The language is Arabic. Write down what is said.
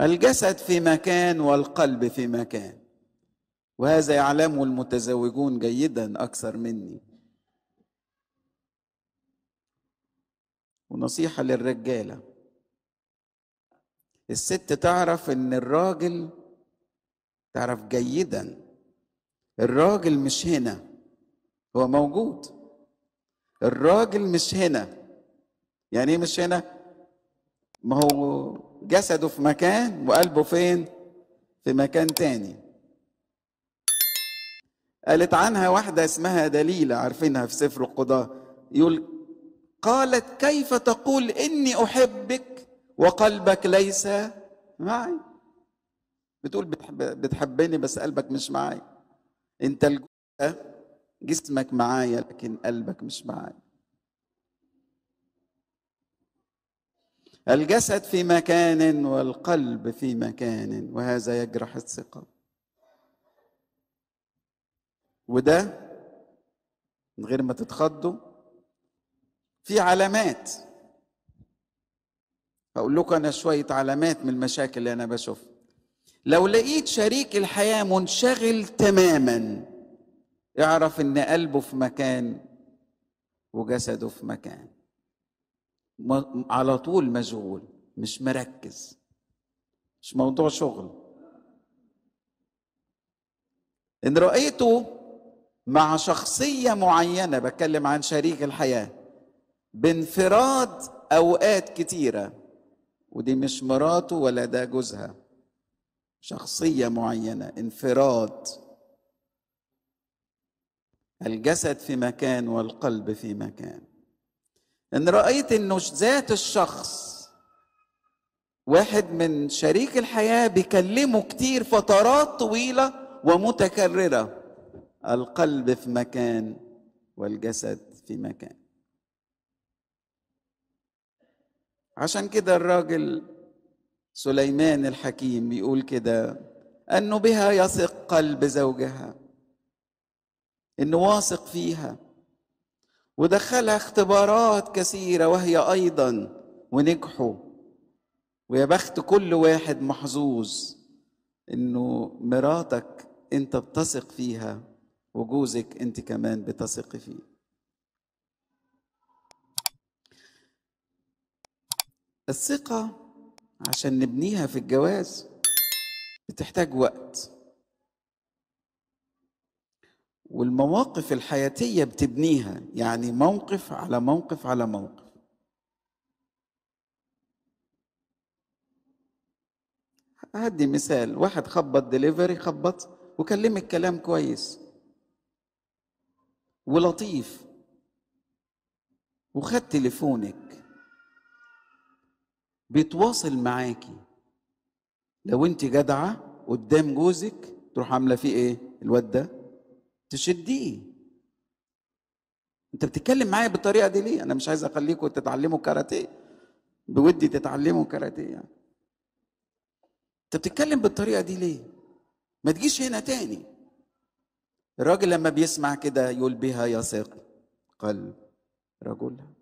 الجسد في مكان والقلب في مكان وهذا يعلمه المتزوجون جيدا اكثر مني ونصيحه للرجاله الست تعرف ان الراجل تعرف جيدا الراجل مش هنا هو موجود الراجل مش هنا يعني ايه مش هنا ما هو جسده في مكان وقلبه فين في مكان تاني قالت عنها واحدة اسمها دليلة عارفينها في سفر القضاء يقول قالت كيف تقول إني أحبك وقلبك ليس معي بتقول بتحب بتحبني بس قلبك مش معي انت الجثة جسمك معايا لكن قلبك مش معايا الجسد في مكان والقلب في مكان وهذا يجرح الثقة وده من غير ما تتخضوا في علامات هقول لكم انا شويه علامات من المشاكل اللي انا بشوفها لو لقيت شريك الحياه منشغل تماما اعرف ان قلبه في مكان وجسده في مكان على طول مشغول مش مركز مش موضوع شغل ان رأيته مع شخصية معينة بتكلم عن شريك الحياة بانفراد أوقات كتيرة ودي مش مراته ولا ده جوزها شخصية معينة انفراد الجسد في مكان والقلب في مكان ان رايت انه ذات الشخص واحد من شريك الحياه بيكلمه كتير فترات طويله ومتكرره القلب في مكان والجسد في مكان عشان كده الراجل سليمان الحكيم بيقول كده انه بها يثق قلب زوجها انه واثق فيها ودخلها اختبارات كثيره وهي ايضا ونجحوا ويا بخت كل واحد محظوظ انه مراتك انت بتثق فيها وجوزك انت كمان بتثقي فيه الثقه عشان نبنيها في الجواز بتحتاج وقت والمواقف الحياتية بتبنيها يعني موقف على موقف على موقف هدي مثال واحد خبط دليفري خبط وكلمك كلام كويس ولطيف وخد تليفونك بيتواصل معاكي لو انت جدعه قدام جوزك تروح عامله فيه ايه الواد ده تشديه انت بتتكلم معايا بالطريقه دي ليه انا مش عايز اخليكم تتعلموا كاراتيه بودي تتعلموا كاراتيه يعني انت بتتكلم بالطريقه دي ليه ما تجيش هنا تاني الراجل لما بيسمع كده يقول بها يثق قلب رجلها